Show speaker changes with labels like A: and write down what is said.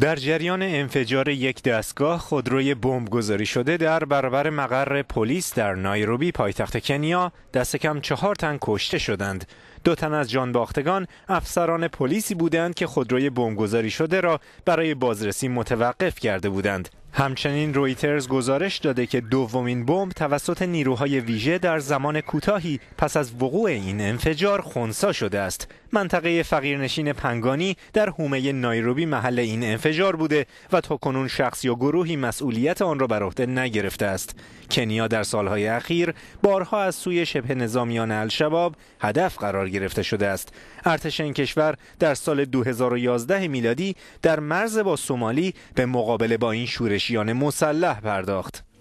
A: در جریان انفجار یک دستگاه خودروی بمب گذاری شده در برابر مقر پلیس در نایروبی پایتخت کنیا دست کم چهار تن کشته شدند دو تن از باختگان افسران پلیسی بودند که خودروی گذاری شده را برای بازرسی متوقف کرده بودند همچنین رویترز گزارش داده که دومین بمب توسط نیروهای ویژه در زمان کوتاهی پس از وقوع این انفجار خونسا شده است منطقه فقیرنشین پنگانی در حومه نایروبی محل این انفجار بوده و تا کنون شخص یا گروهی مسئولیت آن را بر عهده نگرفته است کنیا در سالهای اخیر بارها از سوی شبه نظامیان الشباب هدف قرار گرفته شده است ارتش این کشور در سال 2011 میلادی در مرز با سومالی به مقابله با این شورشیان مسلح پرداخت